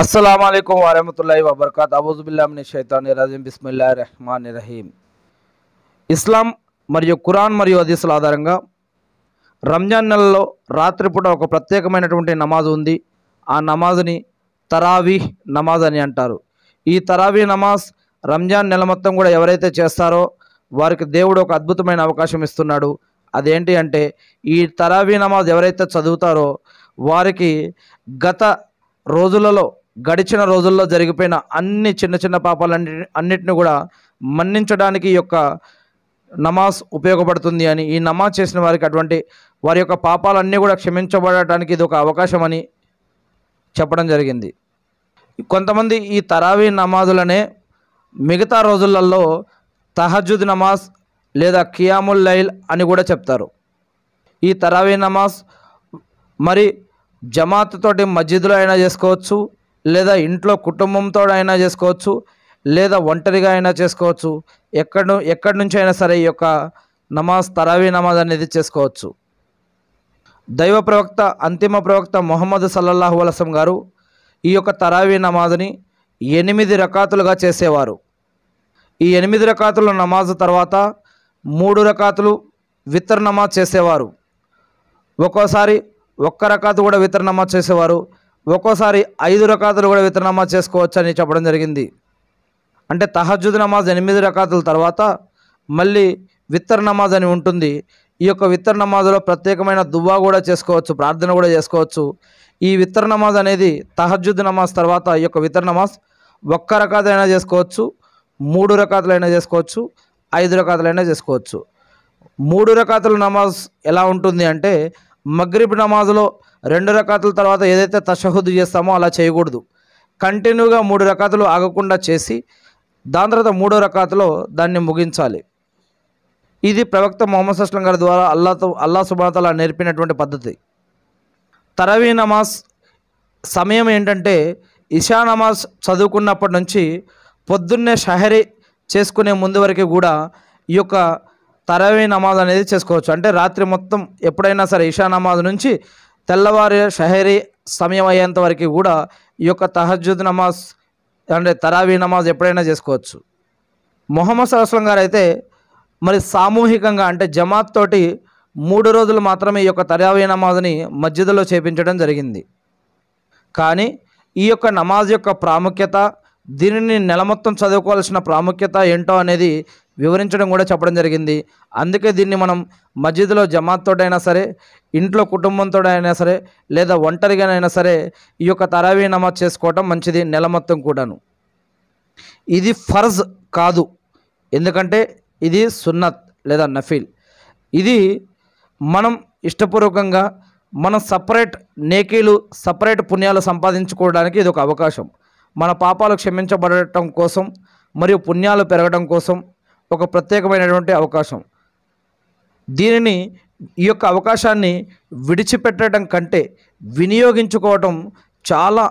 అస్సలం అయికం వరహమతుల్లా వబర్కాత్ అబూజుబుల్లామిని షైతాన్ రజీం బిస్మిల్లా రెహమాన్ రహీం ఇస్లాం మరియు కురాన్ మరియు హదీసుల ఆధారంగా రంజాన్ నెలలో రాత్రిపూట ఒక ప్రత్యేకమైనటువంటి నమాజ్ ఉంది ఆ నమాజ్ని తరావీహ్ నమాజ్ అని అంటారు ఈ తరావీ నమాజ్ రంజాన్ నెల మొత్తం కూడా ఎవరైతే చేస్తారో వారికి దేవుడు ఒక అద్భుతమైన అవకాశం ఇస్తున్నాడు అదేంటి అంటే ఈ తరావీ నమాజ్ ఎవరైతే చదువుతారో వారికి గత రోజులలో గడిచిన రోజుల్లో జరిగిపోయిన అన్ని చిన్న చిన్న పాపాలన్ని అన్నిటిని కూడా మన్నించడానికి యొక్క నమాజ్ ఉపయోగపడుతుంది అని ఈ నమాజ్ చేసిన వారికి అటువంటి వారి యొక్క పాపాలన్నీ కూడా క్షమించబడటానికి ఇది ఒక అవకాశం అని చెప్పడం జరిగింది కొంతమంది ఈ తరావీ నమాజులనే మిగతా రోజులలో తహజుద్ నమాజ్ లేదా కియాముల్ లైల్ అని కూడా చెప్తారు ఈ తరావీ నమాజ్ మరి జమాత్ తోటి మస్జిద్లో అయినా చేసుకోవచ్చు లేదా ఇంట్లో కుటుంబంతో అయినా చేసుకోవచ్చు లేదా ఒంటరిగా అయినా చేసుకోవచ్చు ఎక్కడ ఎక్కడి నుంచి అయినా సరే ఈ యొక్క నమాజ్ తరావీ నమాజ్ అనేది చేసుకోవచ్చు దైవ ప్రవక్త అంతిమ ప్రవక్త మొహమ్మద్ సల్లల్లాహు వలసం గారు ఈ యొక్క తరావీ నమాజ్ని ఎనిమిది రకాతులుగా చేసేవారు ఈ ఎనిమిది రకాతుల నమాజ్ తర్వాత మూడు రకాతులు వితర్ నమాజ్ చేసేవారు ఒక్కోసారి ఒక్క రకాతు కూడా వితర్ నమాజ్ చేసేవారు ఒక్కోసారి ఐదు రకాతులు కూడా వితర నమాజ్ చేసుకోవచ్చని చెప్పడం జరిగింది అంటే తహజుద్ నమాజ్ ఎనిమిది రకాతుల తర్వాత మళ్ళీ విత్తర నమాజ్ అని ఉంటుంది ఈ యొక్క విత్తర నమాజ్లో ప్రత్యేకమైన దువ్వా కూడా చేసుకోవచ్చు ప్రార్థన కూడా చేసుకోవచ్చు ఈ విత్తర నమాజ్ అనేది తహజుద్ నమాజ్ తర్వాత ఈ యొక్క విత్తర నమాజ్ ఒక్క రకాతలైనా చేసుకోవచ్చు మూడు రకాతులైనా చేసుకోవచ్చు ఐదు రకాతులైనా చేసుకోవచ్చు మూడు రకాతుల నమాజ్ ఎలా ఉంటుంది అంటే మగ్రిబ్ నమాజ్లో రెండు రకాతుల తర్వాత ఏదైతే తషహుద్దు చేస్తామో అలా చేయకూడదు కంటిన్యూగా మూడు రకాతులు ఆగకుండా చేసి దాని తర్వాత మూడో రకాతులో దాన్ని ముగించాలి ఇది ప్రవక్త మొహమ్మద్ సస్లం గారి ద్వారా అల్లాతో అల్లా సుబాతలా నేర్పినటువంటి పద్ధతి తరవీ నమాజ్ సమయం ఏంటంటే ఇషా నమాజ్ చదువుకున్నప్పటి నుంచి పొద్దున్నే షహరీ చేసుకునే ముందు వరకు కూడా ఈ యొక్క తరవీ నమాజ్ అనేది చేసుకోవచ్చు అంటే రాత్రి మొత్తం ఎప్పుడైనా సరే ఇషా నమాజ్ నుంచి తెల్లవారి షహరీ సమయం అయ్యేంత వరకు కూడా ఈ యొక్క తహజుద్ నమాజ్ అంటే తరావీ నమాజ్ ఎప్పుడైనా చేసుకోవచ్చు మొహమ్మద్ సరస్వం గారు అయితే మరి సామూహికంగా అంటే జమాత్ తోటి మూడు రోజులు మాత్రమే ఈ యొక్క తరావీ నమాజ్ని మస్జిద్లో చేపించడం జరిగింది కానీ ఈ యొక్క నమాజ్ యొక్క ప్రాముఖ్యత దీనిని నెల మొత్తం చదువుకోవాల్సిన ప్రాముఖ్యత ఏంటో అనేది వివరించడం కూడా చెప్పడం జరిగింది అందుకే దీన్ని మనం మస్జిద్లో జమాత్తోడైనా సరే ఇంట్లో కుటుంబంతోడైనా సరే లేదా ఒంటరిగానైనా సరే ఈ యొక్క తరావీ నమాజ్ చేసుకోవటం మంచిది నెల మొత్తం కూడాను ఇది ఫర్జ్ కాదు ఎందుకంటే ఇది సున్నత్ లేదా నఫీల్ ఇది మనం ఇష్టపూర్వకంగా మనం సపరేట్ నేకీలు సపరేట్ పుణ్యాలు సంపాదించుకోవడానికి ఇది ఒక అవకాశం మన పాపాలు క్షమించబడటం కోసం మరియు పుణ్యాలు పెరగడం కోసం ఒక ప్రత్యేకమైనటువంటి అవకాశం దీనిని ఈ యొక్క అవకాశాన్ని విడిచిపెట్టడం కంటే వినియోగించుకోవటం చాలా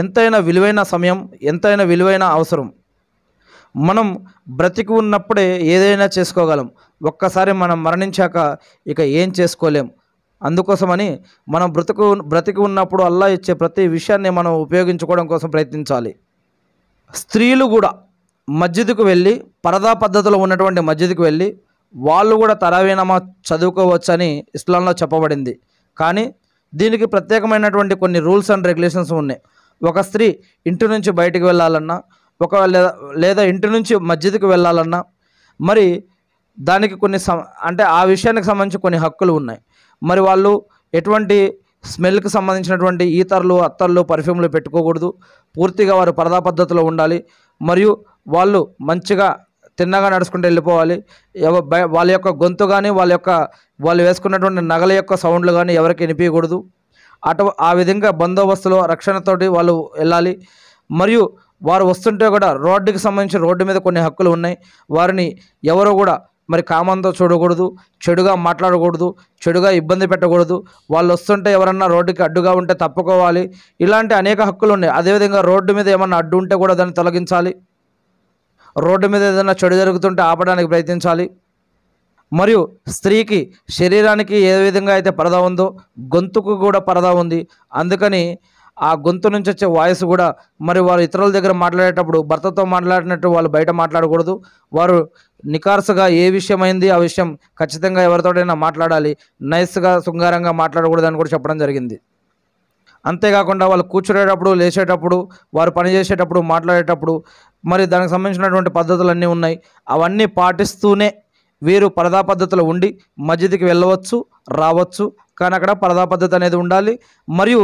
ఎంతైనా విలువైన సమయం ఎంతైనా విలువైన అవసరం మనం బ్రతికి ఉన్నప్పుడే ఏదైనా చేసుకోగలం ఒక్కసారి మనం మరణించాక ఇక ఏం చేసుకోలేం అందుకోసమని మనం బ్రతుకు బ్రతికి ఉన్నప్పుడు అల్లా ఇచ్చే ప్రతి విషయాన్ని మనం ఉపయోగించుకోవడం కోసం ప్రయత్నించాలి స్త్రీలు కూడా మస్జిద్కు వెళ్ళి పరదా పద్ధతిలో ఉన్నటువంటి మస్జిద్కు వెళ్ళి వాళ్ళు కూడా తరావీ నమాజ్ చదువుకోవచ్చని ఇస్లాంలో చెప్పబడింది కానీ దీనికి ప్రత్యేకమైనటువంటి కొన్ని రూల్స్ అండ్ రెగ్యులేషన్స్ ఉన్నాయి ఒక స్త్రీ ఇంటి నుంచి బయటకు వెళ్ళాలన్నా ఒక లేదా ఇంటి నుంచి మస్జిద్కి వెళ్ళాలన్నా మరి దానికి కొన్ని అంటే ఆ విషయానికి సంబంధించి కొన్ని హక్కులు ఉన్నాయి మరి వాళ్ళు ఎటువంటి స్మెల్కి సంబంధించినటువంటి ఈతర్లు అత్తర్లు పర్ఫ్యూమ్లు పెట్టుకోకూడదు పూర్తిగా వారు పరదా పద్ధతిలో ఉండాలి మరియు వాళ్ళు మంచిగా తిన్నగా నడుచుకుంటూ వెళ్ళిపోవాలి వాళ్ళ యొక్క గొంతు కానీ వాళ్ళ యొక్క వాళ్ళు వేసుకున్నటువంటి నగల యొక్క సౌండ్లు కానీ ఎవరికి వినిపించకూడదు అటు ఆ విధంగా బందోబస్తులో రక్షణతోటి వాళ్ళు వెళ్ళాలి మరియు వారు వస్తుంటే కూడా రోడ్డుకి సంబంధించి రోడ్డు మీద కొన్ని హక్కులు ఉన్నాయి వారిని ఎవరు కూడా మరి కామంతో చూడకూడదు చెడుగా మాట్లాడకూడదు చెడుగా ఇబ్బంది పెట్టకూడదు వాళ్ళు వస్తుంటే ఎవరన్నా రోడ్డుకి అడ్డుగా ఉంటే తప్పుకోవాలి ఇలాంటి అనేక హక్కులు ఉన్నాయి అదేవిధంగా రోడ్డు మీద ఏమన్నా అడ్డు ఉంటే కూడా దాన్ని తొలగించాలి రోడ్డు మీద ఏదైనా చెడు జరుగుతుంటే ఆపడానికి ప్రయత్నించాలి మరియు స్త్రీకి శరీరానికి ఏ విధంగా అయితే పరదా ఉందో గొంతుకు కూడా పరదా ఉంది అందుకని ఆ గొంతు నుంచి వచ్చే వాయిస్ కూడా మరి వారు ఇతరుల దగ్గర మాట్లాడేటప్పుడు భర్తతో మాట్లాడినట్టు వాళ్ళు బయట మాట్లాడకూడదు వారు నికార్సుగా ఏ విషయమైంది ఆ విషయం ఖచ్చితంగా ఎవరితోటైనా మాట్లాడాలి నైస్గా శృంగారంగా మాట్లాడకూడదు అని కూడా చెప్పడం జరిగింది అంతేకాకుండా వాళ్ళు కూర్చునేటప్పుడు లేచేటప్పుడు వారు పనిచేసేటప్పుడు మాట్లాడేటప్పుడు మరి దానికి సంబంధించినటువంటి పద్ధతులన్నీ ఉన్నాయి అవన్నీ పాటిస్తూనే వీరు పరదా పద్ధతిలో ఉండి మస్జిద్కి వెళ్ళవచ్చు రావచ్చు కానీ అక్కడ పరదా పద్ధతి అనేది ఉండాలి మరియు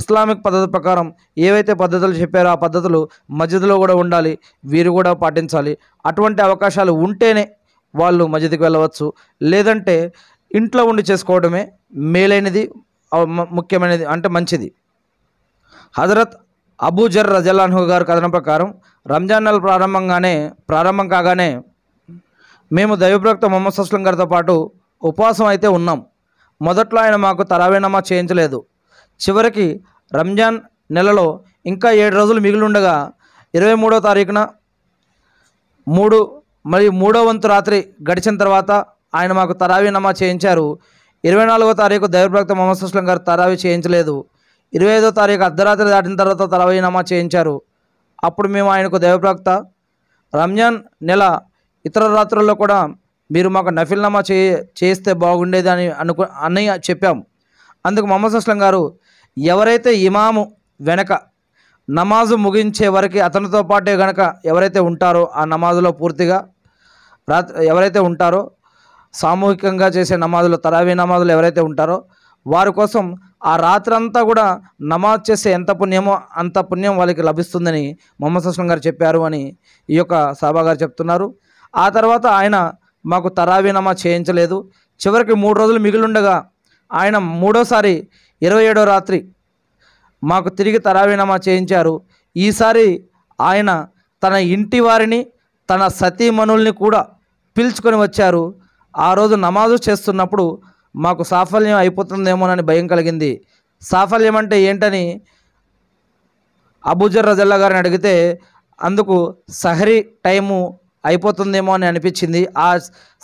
ఇస్లామిక్ పద్ధతి ప్రకారం ఏవైతే పద్ధతులు చెప్పారో ఆ పద్ధతులు మస్జిద్లో కూడా ఉండాలి వీరు కూడా పాటించాలి అటువంటి అవకాశాలు ఉంటేనే వాళ్ళు మస్జిద్కి వెళ్ళవచ్చు లేదంటే ఇంట్లో ఉండి చేసుకోవడమే మేలైనది ముఖ్యమైనది అంటే మంచిది హజరత్ అబూజర్ రజలాన్హు గారు కథనం ప్రకారం రంజాన్ నెల ప్రారంభంగానే ప్రారంభం కాగానే మేము దైవప్రక్త మొహమ్మద్ సస్లం గారితో పాటు ఉపవాసం అయితే ఉన్నాం మొదట్లో ఆయన మాకు తరావేనామా చేయించలేదు చివరికి రంజాన్ నెలలో ఇంకా ఏడు రోజులు మిగిలి ఉండగా ఇరవై మూడో తారీఖున మూడు మరియు మూడో వంతు రాత్రి గడిచిన తర్వాత ఆయన మాకు తరావీ నమా చేయించారు ఇరవై నాలుగో తారీఖు దైవప్రక్త మొహమ్మద్ సుస్లం గారు తరావీ చేయించలేదు ఇరవై ఐదో తారీఖు అర్ధరాత్రి దాటిన తర్వాత నమాజ్ చేయించారు అప్పుడు మేము ఆయనకు దైవప్రాక్త రంజాన్ నెల ఇతర రాత్రుల్లో కూడా మీరు మాకు నమా చే చేస్తే బాగుండేది అని అనుకు అన్నయ్య చెప్పాం అందుకు మొహమ్మద్ అస్లం గారు ఎవరైతే ఇమాము వెనక నమాజు ముగించే వరకు అతనితో పాటే గనక ఎవరైతే ఉంటారో ఆ నమాజులో పూర్తిగా రాత్రి ఎవరైతే ఉంటారో సామూహికంగా చేసే నమాజులు తరావీ నమాజులు ఎవరైతే ఉంటారో వారి కోసం ఆ రాత్రంతా కూడా నమాజ్ చేస్తే ఎంత పుణ్యమో అంత పుణ్యం వాళ్ళకి లభిస్తుందని మొహమ్మద్ అస్లం గారు చెప్పారు అని ఈ యొక్క సాబా గారు చెప్తున్నారు ఆ తర్వాత ఆయన మాకు తరావీ నమాజ్ చేయించలేదు చివరికి మూడు రోజులు మిగిలిండగా ఆయన మూడోసారి ఇరవై ఏడో రాత్రి మాకు తిరిగి తరావీ నమాజ్ చేయించారు ఈసారి ఆయన తన ఇంటి వారిని తన సతీమణుల్ని కూడా పిలుచుకొని వచ్చారు ఆ రోజు నమాజు చేస్తున్నప్పుడు మాకు సాఫల్యం అయిపోతుందేమోనని భయం కలిగింది సాఫల్యం అంటే ఏంటని అబుజర్ రజల్లా గారిని అడిగితే అందుకు సహరి టైము అయిపోతుందేమో అని అనిపించింది ఆ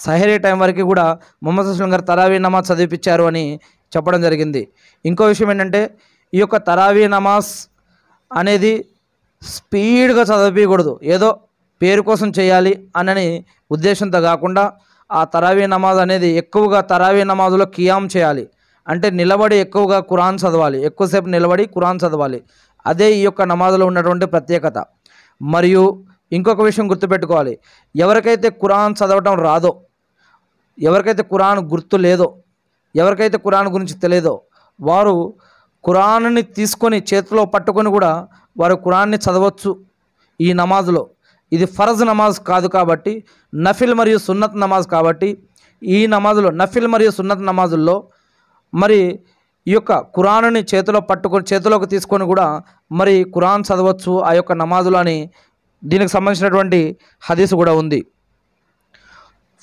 సహరి టైం వరకు కూడా మొహమ్మద్ అస్లం గారు తరావీ నమాజ్ చదివిపించారు అని చెప్పడం జరిగింది ఇంకో విషయం ఏంటంటే ఈ యొక్క తరావీ నమాజ్ అనేది స్పీడ్గా చదివకూడదు ఏదో పేరు కోసం చేయాలి అనని ఉద్దేశంతో కాకుండా ఆ తరావీ నమాజ్ అనేది ఎక్కువగా తరావీ నమాజ్లో కియామ్ చేయాలి అంటే నిలబడి ఎక్కువగా కురాన్ చదవాలి ఎక్కువసేపు నిలబడి కురాన్ చదవాలి అదే ఈ యొక్క నమాజ్లో ఉన్నటువంటి ప్రత్యేకత మరియు ఇంకొక విషయం గుర్తుపెట్టుకోవాలి ఎవరికైతే కురాన్ చదవటం రాదో ఎవరికైతే కురాన్ గుర్తు లేదో ఎవరికైతే కురాన్ గురించి తెలియదో వారు కురాన్ని తీసుకొని చేతిలో పట్టుకొని కూడా వారు కురాన్ని చదవచ్చు ఈ నమాజ్లో ఇది ఫరజ్ నమాజ్ కాదు కాబట్టి నఫిల్ మరియు సున్నత్ నమాజ్ కాబట్టి ఈ నమాజులో నఫిల్ మరియు సున్నత్ నమాజుల్లో మరి ఈ యొక్క కురాన్ని చేతిలో పట్టుకొని చేతిలోకి తీసుకొని కూడా మరి కురాన్ చదవచ్చు ఆ యొక్క నమాజులు అని దీనికి సంబంధించినటువంటి హదీసు కూడా ఉంది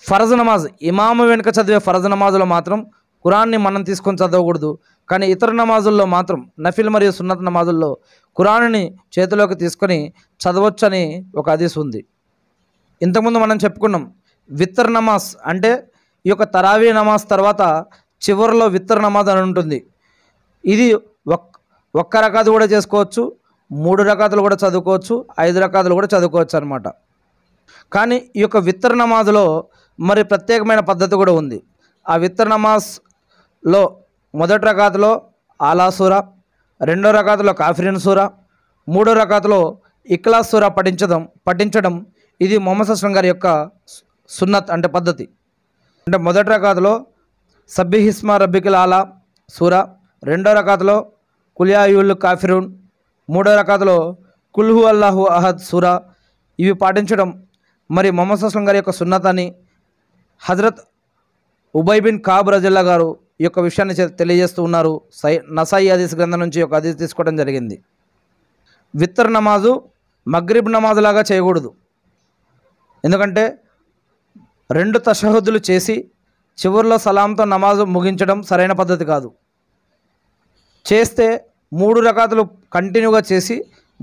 ఫరజ్ నమాజ్ ఇమాము వెనుక చదివే ఫరజ్ నమాజులో మాత్రం కురాన్ని మనం తీసుకొని చదవకూడదు కానీ ఇతర నమాజుల్లో మాత్రం నఫిల్ మరియు సున్నత నమాజుల్లో కురాన్ని చేతిలోకి తీసుకొని చదవచ్చని ఒక అదీస్ ఉంది ఇంతకుముందు మనం చెప్పుకున్నాం విత్తర్ నమాజ్ అంటే ఈ యొక్క తరావీ నమాజ్ తర్వాత చివరిలో విత్తర్ నమాజ్ అని ఉంటుంది ఇది ఒక్క ఒక్క రకాదు కూడా చేసుకోవచ్చు మూడు రకాలు కూడా చదువుకోవచ్చు ఐదు రకాలు కూడా చదువుకోవచ్చు అనమాట కానీ ఈ యొక్క విత్తర నమాజ్లో మరి ప్రత్యేకమైన పద్ధతి కూడా ఉంది ఆ విత్తర నమాజ్ లో మొదటి రకాతలో సూర రెండో రకాతలో కాఫిరిన్ సూర మూడో రకాతలో సూర పఠించడం పఠించడం ఇది మొహమ్మద్ అస్లం గారి యొక్క సున్నత్ అంటే పద్ధతి అంటే మొదటి రకాతలో సబ్బిహిస్మా రబ్బికిల్ ఆలా సూర రెండో రకాతలో కులియాయుల్ కాఫిరున్ మూడో రకాతలో కుల్హు అల్లాహు అహద్ సూర ఇవి పాటించడం మరి మొహమ్మద్ అస్లం గారి యొక్క అని హజరత్ ఉబై బిన్ కాబ్ రజల్లా గారు ఈ యొక్క విషయాన్ని తెలియజేస్తూ ఉన్నారు సై నసాయి అదీస్ గ్రంథం నుంచి ఒక అదీస్ తీసుకోవడం జరిగింది విత్తర్ నమాజు మగ్రిబ్ నమాజు లాగా చేయకూడదు ఎందుకంటే రెండు తషహద్దులు చేసి చివరిలో సలాంతో నమాజు ముగించడం సరైన పద్ధతి కాదు చేస్తే మూడు రకాతులు కంటిన్యూగా చేసి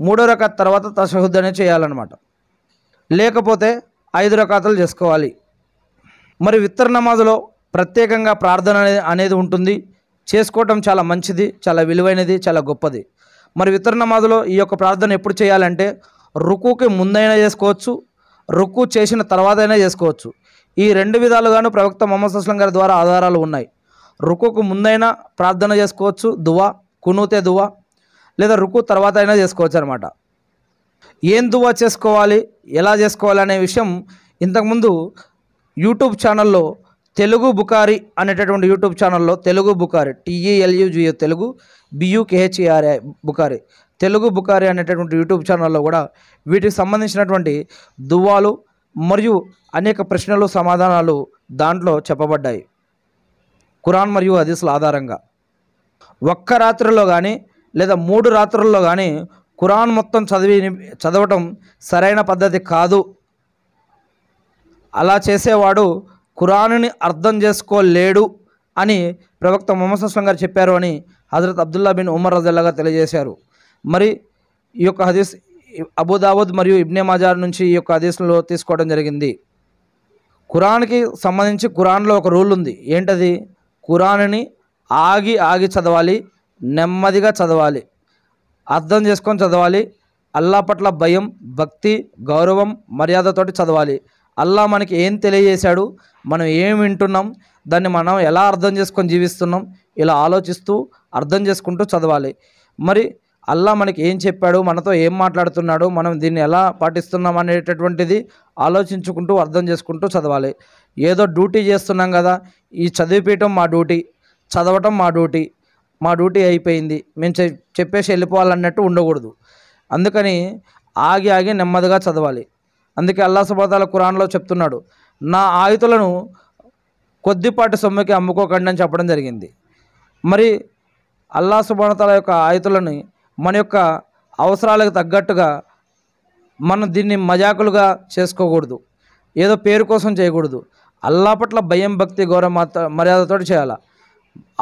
మూడో రకాత తర్వాత తషహుద్ అనేది చేయాలన్నమాట లేకపోతే ఐదు రకాతలు చేసుకోవాలి మరి విత్తర్ నమాజులో ప్రత్యేకంగా ప్రార్థన అనేది ఉంటుంది చేసుకోవటం చాలా మంచిది చాలా విలువైనది చాలా గొప్పది మరి ఇతర నమాజులో ఈ యొక్క ప్రార్థన ఎప్పుడు చేయాలంటే రుకుకి ముందైనా చేసుకోవచ్చు రుక్కు చేసిన తర్వాత అయినా చేసుకోవచ్చు ఈ రెండు విధాలుగాను ప్రవక్త మొహద్దు అస్లం గారి ద్వారా ఆధారాలు ఉన్నాయి రుకుకు ముందైనా ప్రార్థన చేసుకోవచ్చు దువా కునూతే దువా లేదా రుకు తర్వాత అయినా చేసుకోవచ్చు అనమాట ఏం దువా చేసుకోవాలి ఎలా చేసుకోవాలి అనే విషయం ఇంతకుముందు యూట్యూబ్ ఛానల్లో తెలుగు బుకారి అనేటటువంటి యూట్యూబ్ ఛానల్లో తెలుగు బుకారి టీఈఎల్యూజిఓ తెలుగు బియూకేహెచ్ఈఆర్ఐ బుకారి తెలుగు బుకారి అనేటటువంటి యూట్యూబ్ ఛానల్లో కూడా వీటికి సంబంధించినటువంటి దువ్వాలు మరియు అనేక ప్రశ్నలు సమాధానాలు దాంట్లో చెప్పబడ్డాయి ఖురాన్ మరియు హదీసుల ఆధారంగా ఒక్క రాత్రిలో కానీ లేదా మూడు రాత్రుల్లో కానీ ఖురాన్ మొత్తం చదివి చదవటం సరైన పద్ధతి కాదు అలా చేసేవాడు ఖురాన్ని అర్థం చేసుకోలేడు అని ప్రవక్త మొహమ్మద్ అస్లం గారు చెప్పారు అని హజరత్ అబ్దుల్లా బిన్ ఉమర్ రజల్లా గారు తెలియజేశారు మరి ఈ యొక్క హదీస్ అబుదావుద్ మరియు ఇబ్నే మజార్ నుంచి ఈ యొక్క హదీస్లో తీసుకోవడం జరిగింది ఖురాన్కి సంబంధించి ఖురాన్లో ఒక రూల్ ఉంది ఏంటది ఖురాన్ని ఆగి ఆగి చదవాలి నెమ్మదిగా చదవాలి అర్థం చేసుకొని చదవాలి అల్లా పట్ల భయం భక్తి గౌరవం మర్యాదతోటి చదవాలి అల్లా మనకి ఏం తెలియజేశాడు మనం ఏం వింటున్నాం దాన్ని మనం ఎలా అర్థం చేసుకొని జీవిస్తున్నాం ఇలా ఆలోచిస్తూ అర్థం చేసుకుంటూ చదవాలి మరి అల్లా మనకి ఏం చెప్పాడు మనతో ఏం మాట్లాడుతున్నాడు మనం దీన్ని ఎలా పాటిస్తున్నాం అనేటటువంటిది ఆలోచించుకుంటూ అర్థం చేసుకుంటూ చదవాలి ఏదో డ్యూటీ చేస్తున్నాం కదా ఈ చదివిపీయటం మా డ్యూటీ చదవటం మా డ్యూటీ మా డ్యూటీ అయిపోయింది మేము చెప్పేసి వెళ్ళిపోవాలన్నట్టు ఉండకూడదు అందుకని ఆగి ఆగి నెమ్మదిగా చదవాలి అందుకే అల్లా సుబాదాల ఖురాన్లో చెప్తున్నాడు నా ఆయుతులను కొద్దిపాటి సొమ్ముకి అమ్ముకోకండి అని చెప్పడం జరిగింది మరి అల్లా సుబానతల యొక్క ఆయుతులని మన యొక్క అవసరాలకు తగ్గట్టుగా మనం దీన్ని మజాకులుగా చేసుకోకూడదు ఏదో పేరు కోసం చేయకూడదు అల్లా పట్ల భయం భక్తి గౌరవ మర్యాదతో చేయాలి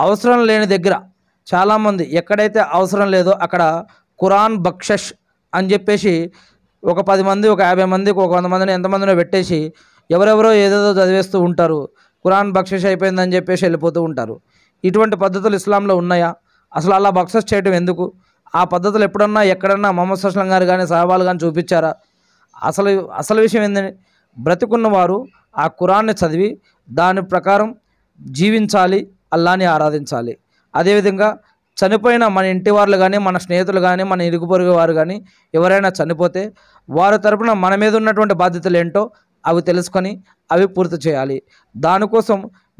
అవసరం లేని దగ్గర చాలామంది ఎక్కడైతే అవసరం లేదో అక్కడ కురాన్ బక్షష్ అని చెప్పేసి ఒక పది మంది ఒక యాభై మంది ఒక వంద మందిని ఎంతమందినో పెట్టేసి ఎవరెవరో ఏదేదో చదివేస్తూ ఉంటారు ఖురాన్ బక్షిష్ అయిపోయిందని చెప్పేసి వెళ్ళిపోతూ ఉంటారు ఇటువంటి పద్ధతులు ఇస్లాంలో ఉన్నాయా అసలు అలా బక్సెస్ చేయడం ఎందుకు ఆ పద్ధతులు ఎప్పుడన్నా ఎక్కడన్నా మొహమ్మద్ సస్లం గారు కానీ సహబాలు కానీ చూపించారా అసలు అసలు విషయం ఏంటంటే వారు ఆ కురాన్ని చదివి దాని ప్రకారం జీవించాలి అల్లాని ఆరాధించాలి అదేవిధంగా చనిపోయిన మన ఇంటి వాళ్ళు కానీ మన స్నేహితులు కానీ మన ఇరుగు పొరుగు వారు కానీ ఎవరైనా చనిపోతే వారి తరపున మన మీద ఉన్నటువంటి బాధ్యతలు ఏంటో అవి తెలుసుకొని అవి పూర్తి చేయాలి దానికోసం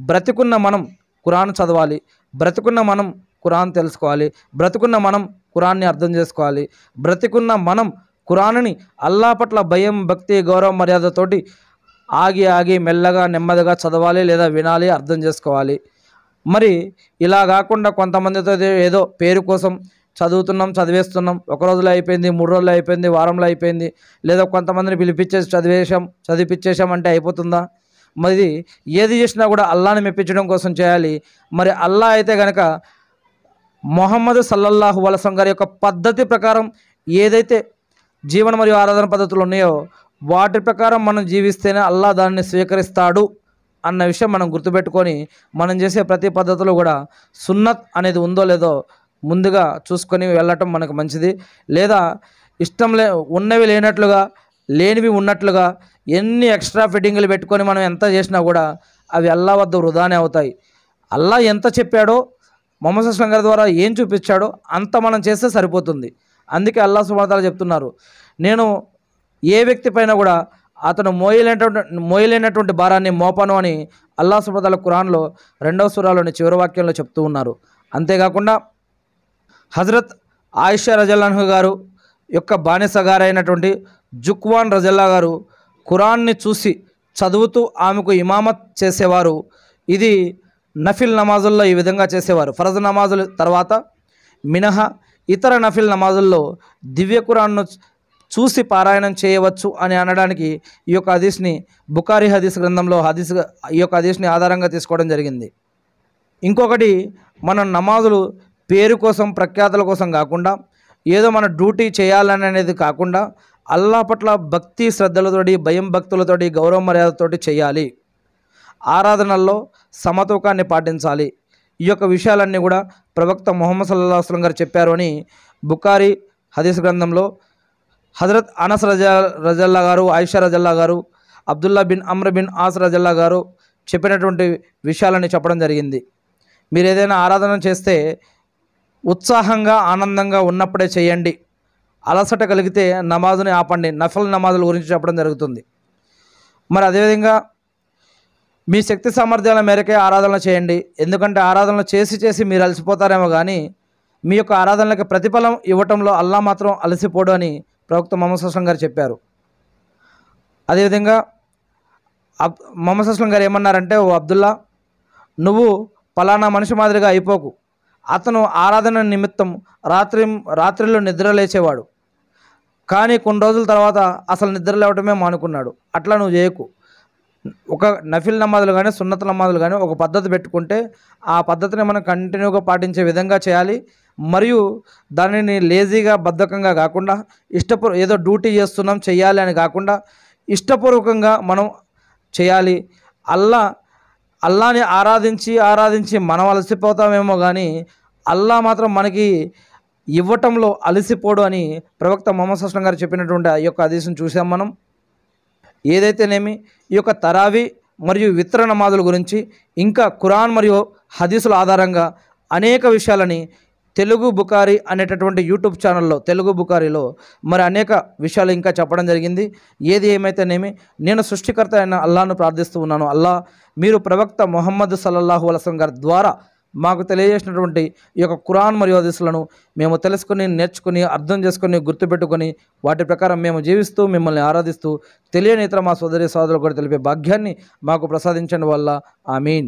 బ్రతికున్న మనం కురాన్ చదవాలి బ్రతికున్న మనం కురాన్ తెలుసుకోవాలి బ్రతికున్న మనం కురాన్ని అర్థం చేసుకోవాలి బ్రతికున్న మనం కురాన్ని అల్లా పట్ల భయం భక్తి గౌరవ మర్యాదతోటి ఆగి ఆగి మెల్లగా నెమ్మదిగా చదవాలి లేదా వినాలి అర్థం చేసుకోవాలి మరి ఇలా కాకుండా కొంతమందితో ఏదో పేరు కోసం చదువుతున్నాం చదివేస్తున్నాం ఒక రోజులో అయిపోయింది మూడు రోజులు అయిపోయింది వారంలో అయిపోయింది లేదా కొంతమందిని పిలిపించేసి చదివేసాం చదివిపించేశాం అంటే అయిపోతుందా మరి ఏది చేసినా కూడా అల్లాని మెప్పించడం కోసం చేయాలి మరి అల్లా అయితే కనుక మొహమ్మద్ సల్లల్లాహు వలసం గారి యొక్క పద్ధతి ప్రకారం ఏదైతే జీవన మరియు ఆరాధన పద్ధతులు ఉన్నాయో వాటి ప్రకారం మనం జీవిస్తేనే అల్లా దాన్ని స్వీకరిస్తాడు అన్న విషయం మనం గుర్తుపెట్టుకొని మనం చేసే ప్రతి పద్ధతిలో కూడా సున్నత్ అనేది ఉందో లేదో ముందుగా చూసుకొని వెళ్ళటం మనకు మంచిది లేదా ఇష్టం లే ఉన్నవి లేనట్లుగా లేనివి ఉన్నట్లుగా ఎన్ని ఎక్స్ట్రా ఫిట్టింగ్లు పెట్టుకొని మనం ఎంత చేసినా కూడా అవి అల్లా వద్ద వృధానే అవుతాయి అల్లా ఎంత చెప్పాడో మొహమ్మద్ స్వంగర్ ద్వారా ఏం చూపించాడో అంత మనం చేస్తే సరిపోతుంది అందుకే అల్లా సుమతాలు చెప్తున్నారు నేను ఏ వ్యక్తి పైన కూడా అతను మోయలేనటువంటి మోయలేనటువంటి భారాన్ని మోపను అని అల్లా సుబ్రతల ఖురాన్లో రెండవ సురాలోని చివరి వాక్యంలో చెప్తూ ఉన్నారు అంతేకాకుండా హజరత్ ఆయిషా రజల్లాహు గారు యొక్క బానిసగారైనటువంటి జుక్వాన్ రజల్లా గారు ఖురాన్ని చూసి చదువుతూ ఆమెకు ఇమామత్ చేసేవారు ఇది నఫిల్ నమాజుల్లో ఈ విధంగా చేసేవారు ఫరజ్ నమాజుల తర్వాత మినహా ఇతర నఫిల్ నమాజుల్లో దివ్య ఖురాన్ను చూసి పారాయణం చేయవచ్చు అని అనడానికి ఈ యొక్క హదీస్ని బుకారి హదీస్ గ్రంథంలో హదీస్ ఈ యొక్క హదీస్ని ఆధారంగా తీసుకోవడం జరిగింది ఇంకొకటి మనం నమాజులు పేరు కోసం ప్రఖ్యాతల కోసం కాకుండా ఏదో మన డ్యూటీ చేయాలని అనేది కాకుండా అల్లా పట్ల భక్తి శ్రద్ధలతోటి భయం భక్తులతోటి గౌరవ మర్యాదతోటి చేయాలి ఆరాధనల్లో సమతూకాన్ని పాటించాలి ఈ యొక్క విషయాలన్నీ కూడా ప్రవక్త ముహమ్మద్ సల్లాహస్లం గారు చెప్పారు అని బుకారి హదీస్ గ్రంథంలో హజరత్ అనస్ రజా రజల్లా గారు ఆయిషా రజల్లా గారు Abdullah bin Amr bin As రజల్లా గారు చెప్పినటువంటి విషయాలని చెప్పడం జరిగింది మీరు ఏదైనా ఆరాధన చేస్తే ఉత్సాహంగా ఆనందంగా ఉన్నప్పుడే చేయండి అలసట కలిగితే నమాజుని ఆపండి నఫల్ నమాజుల గురించి చెప్పడం జరుగుతుంది మరి అదేవిధంగా మీ శక్తి సామర్థ్యాల మేరకే ఆరాధన చేయండి ఎందుకంటే ఆరాధనలు చేసి చేసి మీరు అలసిపోతారేమో కానీ మీ యొక్క ఆరాధనలకు ప్రతిఫలం ఇవ్వటంలో అల్లా మాత్రం అలసిపోడు అని ప్రవక్త మొహమ్మద్ అస్లం గారు చెప్పారు అదేవిధంగా అబ్ మొహమ్మద్ అస్లం గారు ఏమన్నారంటే ఓ అబ్దుల్లా నువ్వు పలానా మనిషి మాదిరిగా అయిపోకు అతను ఆరాధన నిమిత్తం రాత్రి రాత్రిలో నిద్ర లేచేవాడు కానీ కొన్ని రోజుల తర్వాత అసలు నిద్ర లేవటమే మానుకున్నాడు అట్లా నువ్వు చేయకు ఒక నఫిల్ నమాజులు కానీ సున్నత నమాజులు కానీ ఒక పద్ధతి పెట్టుకుంటే ఆ పద్ధతిని మనం కంటిన్యూగా పాటించే విధంగా చేయాలి మరియు దానిని లేజీగా బద్ధకంగా కాకుండా ఇష్టపూర్వ ఏదో డ్యూటీ చేస్తున్నాం చేయాలి అని కాకుండా ఇష్టపూర్వకంగా మనం చేయాలి అల్లా అల్లాని ఆరాధించి ఆరాధించి మనం అలసిపోతామేమో కానీ అల్లా మాత్రం మనకి ఇవ్వటంలో అలసిపోడు అని ప్రవక్త మొహమ్మద్ సుస్లం గారు చెప్పినటువంటి ఈ యొక్క ఆదేశం చూసాం మనం ఏదైతేనేమి ఈ యొక్క తరావి మరియు విత్తర నమాజుల గురించి ఇంకా ఖురాన్ మరియు హదీసుల ఆధారంగా అనేక విషయాలని తెలుగు బుకారి అనేటటువంటి యూట్యూబ్ ఛానల్లో తెలుగు బుకారిలో మరి అనేక విషయాలు ఇంకా చెప్పడం జరిగింది ఏది ఏమైతేనేమి నేను సృష్టికర్త అయిన అల్లాను ప్రార్థిస్తూ ఉన్నాను అల్లా మీరు ప్రవక్త మొహమ్మద్ సల్లల్లాహు అలసం గారి ద్వారా మాకు తెలియజేసినటువంటి ఈ యొక్క కురాన్ మరియు హదీసులను మేము తెలుసుకుని నేర్చుకుని అర్థం చేసుకుని గుర్తుపెట్టుకొని వాటి ప్రకారం మేము జీవిస్తూ మిమ్మల్ని ఆరాధిస్తూ తెలియని ఇతర మా సోదరి సోదరులు కూడా తెలిపే భాగ్యాన్ని మాకు ప్రసాదించడం వల్ల మీన్